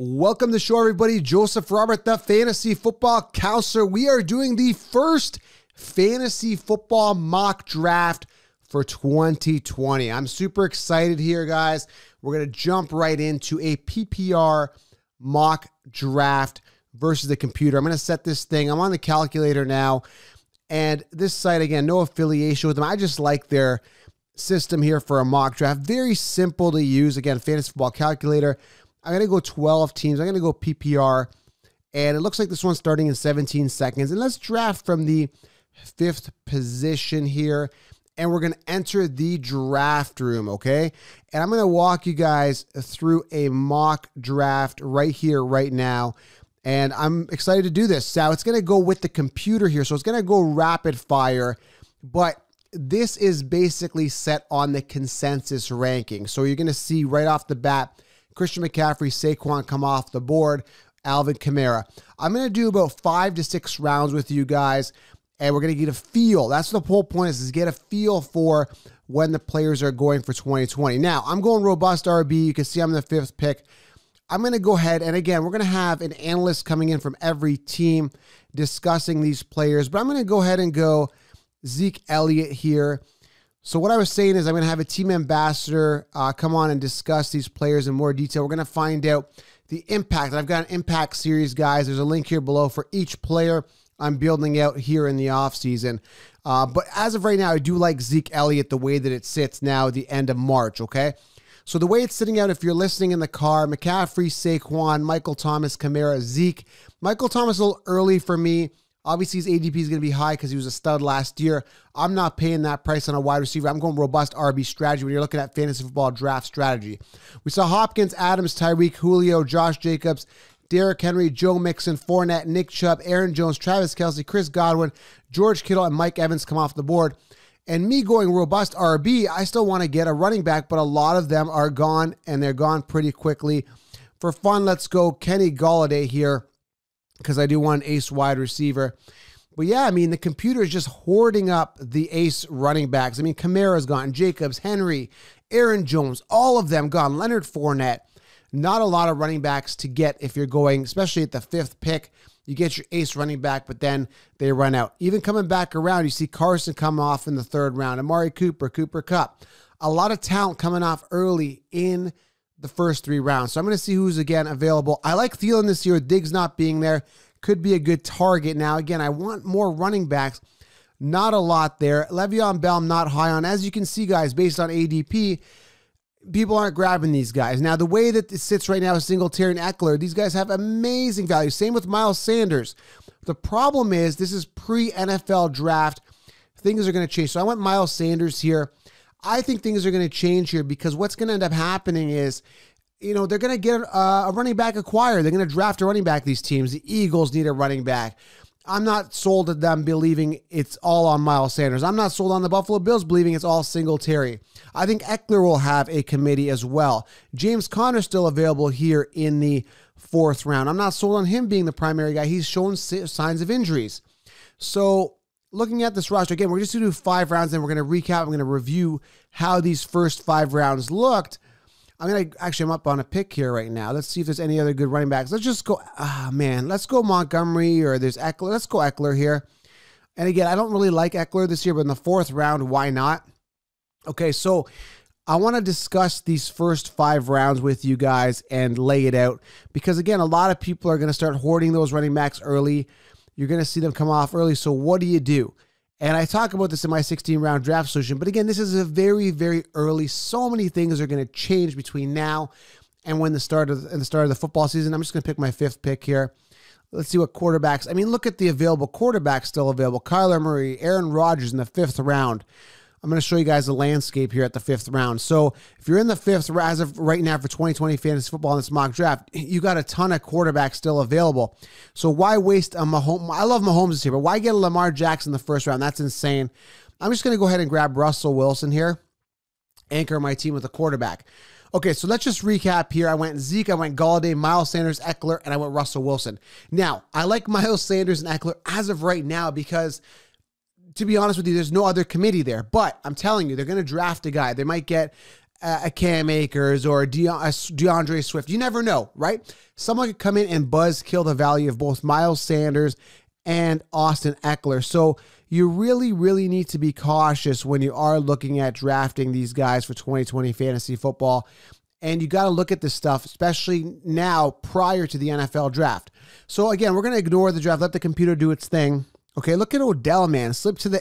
Welcome to the show, everybody. Joseph Robert, the fantasy football counselor. We are doing the first fantasy football mock draft for 2020. I'm super excited here, guys. We're going to jump right into a PPR mock draft versus the computer. I'm going to set this thing. I'm on the calculator now. And this site, again, no affiliation with them. I just like their system here for a mock draft. Very simple to use. Again, fantasy football calculator. I'm going to go 12 teams. I'm going to go PPR. And it looks like this one's starting in 17 seconds. And let's draft from the fifth position here. And we're going to enter the draft room, okay? And I'm going to walk you guys through a mock draft right here, right now. And I'm excited to do this. So it's going to go with the computer here. So it's going to go rapid fire. But this is basically set on the consensus ranking. So you're going to see right off the bat Christian McCaffrey, Saquon come off the board, Alvin Kamara. I'm going to do about five to six rounds with you guys, and we're going to get a feel. That's the whole point is, is get a feel for when the players are going for 2020. Now, I'm going robust RB. You can see I'm the fifth pick. I'm going to go ahead and again, we're going to have an analyst coming in from every team discussing these players, but I'm going to go ahead and go Zeke Elliott here. So what I was saying is I'm going to have a team ambassador uh, come on and discuss these players in more detail. We're going to find out the impact. I've got an impact series, guys. There's a link here below for each player I'm building out here in the offseason. Uh, but as of right now, I do like Zeke Elliott the way that it sits now at the end of March, okay? So the way it's sitting out, if you're listening in the car, McCaffrey, Saquon, Michael Thomas, Kamara, Zeke. Michael Thomas a little early for me. Obviously, his ADP is going to be high because he was a stud last year. I'm not paying that price on a wide receiver. I'm going robust RB strategy when you're looking at fantasy football draft strategy. We saw Hopkins, Adams, Tyreek, Julio, Josh Jacobs, Derrick Henry, Joe Mixon, Fournette, Nick Chubb, Aaron Jones, Travis Kelsey, Chris Godwin, George Kittle, and Mike Evans come off the board. And me going robust RB, I still want to get a running back, but a lot of them are gone and they're gone pretty quickly. For fun, let's go Kenny Galladay here because I do want ace wide receiver. But yeah, I mean, the computer is just hoarding up the ace running backs. I mean, Kamara's gone, Jacobs, Henry, Aaron Jones, all of them gone, Leonard Fournette. Not a lot of running backs to get if you're going, especially at the fifth pick. You get your ace running back, but then they run out. Even coming back around, you see Carson come off in the third round, Amari Cooper, Cooper Cup. A lot of talent coming off early in the first three rounds. So I'm going to see who's again available. I like Thielen this year. Diggs not being there could be a good target. Now, again, I want more running backs. Not a lot there. Le'Veon Bell, I'm not high on. As you can see, guys, based on ADP, people aren't grabbing these guys. Now, the way that it sits right now is Singletary and Eckler. These guys have amazing value. Same with Miles Sanders. The problem is this is pre NFL draft. Things are going to change. So I want Miles Sanders here. I think things are going to change here because what's going to end up happening is you know they're going to get a, a, running back acquired. They're going to draft a running back. These teams, the Eagles need a running back. I'm not sold at them believing it's all on Miles Sanders. I'm not sold on the Buffalo Bills believing it's all Singletary. I think Eckler will have a committee as well. James Conner still available here in the fourth round. I'm not sold on him being the primary guy. He's shown signs of injuries. So looking at this roster again, we're just going to do five rounds, and we're going to recap. I'm going to review how these first five rounds looked. I'm going to actually I'm up on a pick here right now. Let's see if there's any other good running backs. Let's just go. Ah, oh, man, let's go Montgomery or there's Eckler. Let's go Eckler here. And again, I don't really like Eckler this year, but in the fourth round, why not? Okay, so I want to discuss these first five rounds with you guys and lay it out because again, a lot of people are going to start hoarding those running backs early. You're going to see them come off early. So what do you do? And I talk about this in my 16 round draft solution. But again, this is a very, very early. So many things are going to change between now and when the start of the, the start of the football season. I'm just going to pick my fifth pick here. Let's see what quarterbacks. I mean, look at the available quarterbacks still available. Kyler Murray, Aaron Rodgers in the fifth round. I'm going to show you guys the landscape here at the fifth round. So if you're in the fifth as of right now for 2020 fantasy football in this mock draft, you got a ton of quarterbacks still available. So why waste a Mahomes? I love Mahomes this year, but why get a Lamar Jackson in the first round? That's insane. I'm just going to go ahead and grab Russell Wilson here, anchor my team with a quarterback. Okay, so let's just recap here. I went Zeke, I went Galladay, Miles Sanders, Eckler, and I went Russell Wilson. Now, I like Miles Sanders and Eckler as of right now because – to be honest with you, there's no other committee there. But I'm telling you, they're going to draft a guy. They might get a, uh, a Cam Akers or a, De- a DeAndre Swift. You never know, right? Someone could come in and buzz kill the value of both Miles Sanders and Austin Eckler. So you really, really need to be cautious when you are looking at drafting these guys for 2020 fantasy football. And you got to look at this stuff, especially now prior to the NFL draft. So, again, we're going to ignore the draft, let the computer do its thing. Okay, look at Odell, man. Slip to the.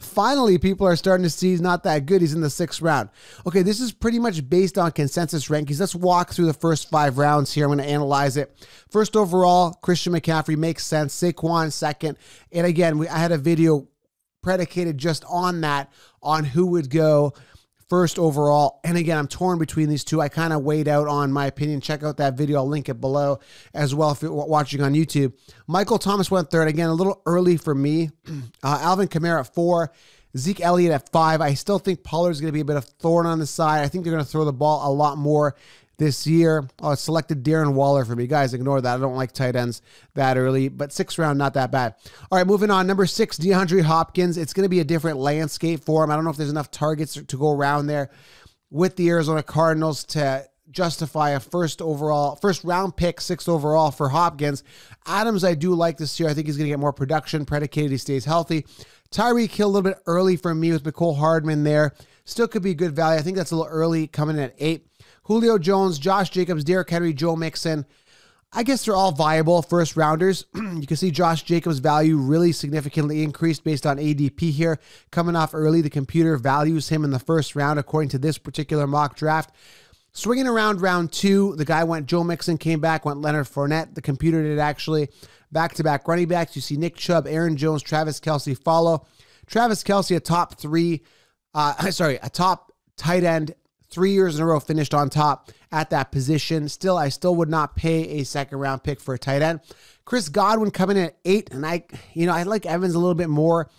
Finally, people are starting to see he's not that good. He's in the sixth round. Okay, this is pretty much based on consensus rankings. Let's walk through the first five rounds here. I'm going to analyze it. First overall, Christian McCaffrey makes sense. Saquon second, and again, we, I had a video predicated just on that, on who would go first overall. And again, I'm torn between these two. I kind of weighed out on my opinion. Check out that video. I'll link it below as well if you're watching on YouTube. Michael Thomas went third. Again, a little early for me. Uh, Alvin Kamara at four. Zeke Elliott at five. I still think Pollard's going to be a bit of thorn on the side. I think they're going to throw the ball a lot more this year. Oh, selected Darren Waller for me. Guys, ignore that. I don't like tight ends that early, but sixth round, not that bad. All right, moving on. Number six, DeAndre Hopkins. It's going to be a different landscape for him. I don't know if there's enough targets to go around there with the Arizona Cardinals to justify a first overall, first round pick, sixth overall for Hopkins. Adams, I do like this year. I think he's going to get more production, predicated he stays healthy. Tyreek Hill a little bit early for me with Nicole Hardman there. Still could be good value. I think that's a little early coming in at eight. Julio Jones, Josh Jacobs, Derrick Henry, Joe Mixon. I guess they're all viable first rounders. you can see Josh Jacobs' value really significantly increased based on ADP here. Coming off early, the computer values him in the first round according to this particular mock draft. Swinging around round two, the guy went Joe Mixon, came back, went Leonard Fournette. The computer did actually. Back to back running backs, you see Nick Chubb, Aaron Jones, Travis Kelsey follow. Travis Kelsey, a top three, uh, sorry, a top tight end three years in a row finished on top at that position. Still, I still would not pay a second round pick for a tight end. Chris Godwin coming in at eight, and I, you know, I like Evans a little bit more.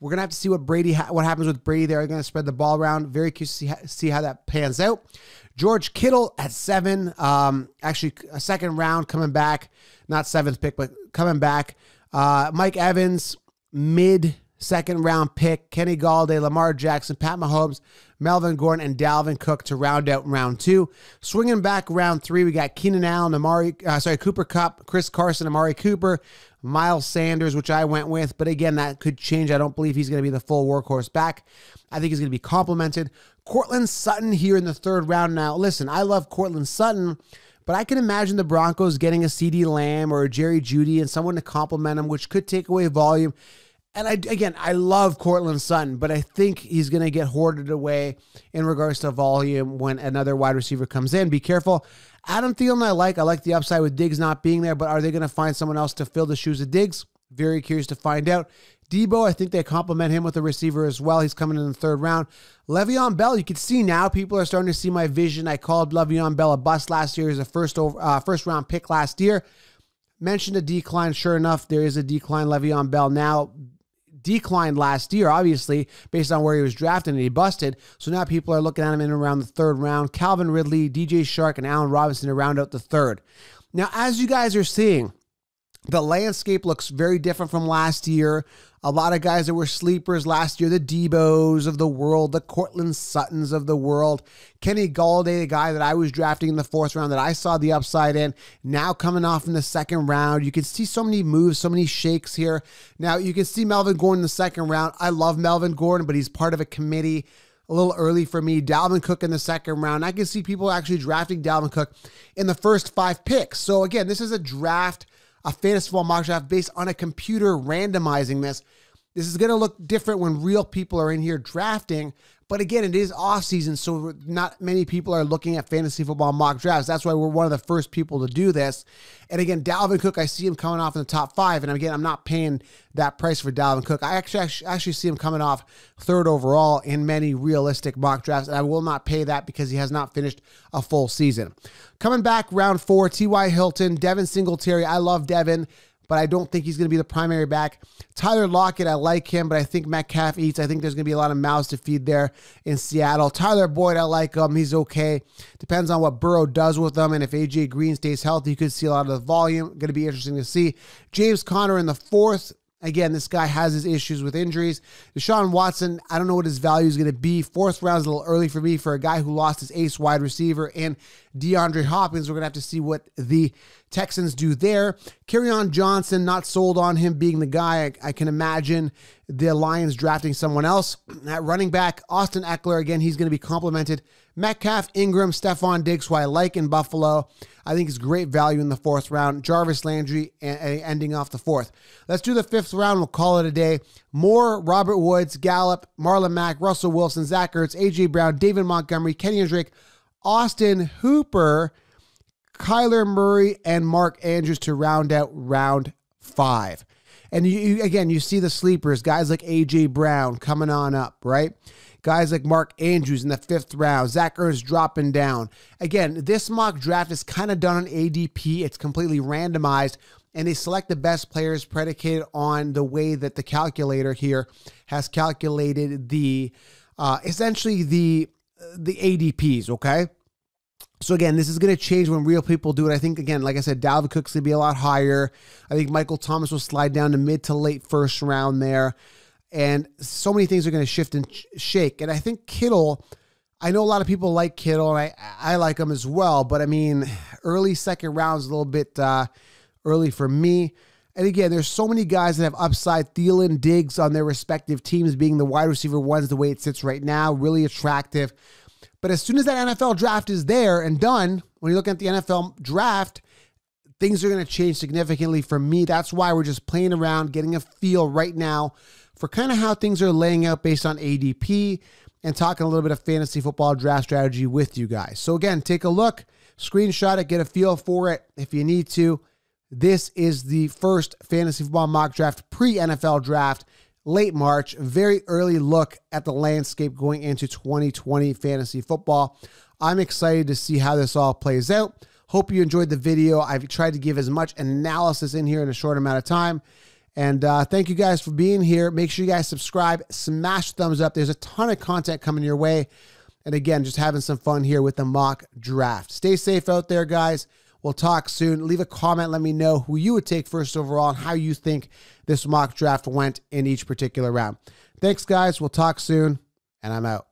We're gonna have to see what Brady, ha- what happens with Brady. They're gonna spread the ball around. Very curious to see, ha- see how that pans out. George Kittle at seven, um, actually a second round coming back, not seventh pick, but coming back. Uh, Mike Evans mid second round pick, Kenny Galladay, Lamar Jackson, Pat Mahomes, Melvin Gordon, and Dalvin Cook to round out round two. Swinging back round three, we got Keenan Allen, Amari, uh, sorry, Cooper Cup, Chris Carson, Amari Cooper, Miles Sanders, which I went with, but again, that could change. I don't believe he's going to be the full workhorse back. I think he's going to be complemented. Cortland Sutton here in the third round. Now, listen, I love Cortland Sutton. But I can imagine the Broncos getting a CD Lamb or a Jerry Judy and someone to complement him, which could take away volume and I again, I love Cortland Sutton, but I think he's going to get hoarded away in regards to volume when another wide receiver comes in. Be careful. Adam Thielen, I like. I like the upside with Diggs not being there, but are they going to find someone else to fill the shoes of Diggs? Very curious to find out. Debo, I think they complement him with a receiver as well. He's coming in the third round. Le'Veon Bell, you can see now people are starting to see my vision. I called Le'Veon Bell a bust last year. He's a first over, uh, first round pick last year. Mentioned a decline. Sure enough, there is a decline. Le'Veon Bell now declined last year, obviously, based on where he was drafted and he busted. So now people are looking at him in around the third round. Calvin Ridley, DJ Shark, and Allen Robinson to round out the third. Now, as you guys are seeing, the landscape looks very different from last year. A lot of guys that were sleepers last year, the Debos of the world, the Cortland Suttons of the world, Kenny Galladay, the guy that I was drafting in the fourth round that I saw the upside in, now coming off in the second round. You can see so many moves, so many shakes here. Now you can see Melvin Gordon in the second round. I love Melvin Gordon, but he's part of a committee a little early for me. Dalvin Cook in the second round. I can see people actually drafting Dalvin Cook in the first five picks. So again, this is a draft a fantasy football mock draft based on a computer randomizing this. This is going to look different when real people are in here drafting but again, it is off season, so not many people are looking at fantasy football mock drafts. That's why we're one of the first people to do this. And again, Dalvin Cook, I see him coming off in the top five. And again, I'm not paying that price for Dalvin Cook. I actually actually see him coming off third overall in many realistic mock drafts, and I will not pay that because he has not finished a full season. Coming back round four, T.Y. Hilton, Devin Singletary. I love Devin but I don't think he's going to be the primary back. Tyler Lockett, I like him, but I think Metcalf eats. I think there's going to be a lot of mouths to feed there in Seattle. Tyler Boyd, I like him. He's okay. Depends on what Burrow does with them. And if A.J. Green stays healthy, you could see a lot of the volume. Going to be interesting to see. James Conner in the fourth. Again, this guy has his issues with injuries. Deshaun Watson, I don't know what his value is going to be. Fourth round is a little early for me for a guy who lost his ace wide receiver and DeAndre Hopkins. We're going to have to see what the Texans do there. Carry on Johnson, not sold on him being the guy. I, I, can imagine the Lions drafting someone else. At running back, Austin Eckler, again, he's going to be complimented. Metcalf, Ingram, Stephon Diggs, who I like in Buffalo. I think is great value in the fourth round. Jarvis Landry a- a- ending off the fourth. Let's do the fifth round. We'll call it a day. Moore, Robert Woods, Gallup, Marlon Mack, Russell Wilson, Zach Ertz, A.J. Brown, David Montgomery, Kenny Drake, Austin Hooper, Kyler Murray and Mark Andrews to round out round five. And you, you, again, you see the sleepers, guys like AJ Brown coming on up, right? Guys like Mark Andrews in the fifth round, Zach Ertz dropping down. Again, this mock draft is kind of done on ADP. It's completely randomized, and they select the best players predicated on the way that the calculator here has calculated the uh, essentially the the ADPs. Okay, so again, this is going to change when real people do it. I think again, like I said, Dalvin Cook's going to be a lot higher. I think Michael Thomas will slide down to mid to late first round there, and so many things are going to shift and shake. And I think Kittle. I know a lot of people like Kittle, and I I like him as well. But I mean, early second rounds a little bit uh, early for me. And again, there's so many guys that have upside. Thielen, Diggs on their respective teams being the wide receiver ones the way it sits right now, really attractive. But as soon as that NFL draft is there and done, when you look at the NFL draft, things are going to change significantly for me. That's why we're just playing around, getting a feel right now for kind of how things are laying out based on ADP and talking a little bit of fantasy football draft strategy with you guys. So, again, take a look, screenshot it, get a feel for it if you need to. This is the first fantasy football mock draft pre NFL draft late March, very early look at the landscape going into 2020 fantasy football. I'm excited to see how this all plays out. Hope you enjoyed the video. I've tried to give as much analysis in here in a short amount of time. And uh, thank you guys for being here. Make sure you guys subscribe, smash thumbs up. There's a ton of content coming your way. And again, just having some fun here with the mock draft. Stay safe out there, guys. We'll talk soon. Leave a comment. Let me know who you would take first overall and how you think this mock draft went in each particular round. Thanks, guys. We'll talk soon, and I'm out.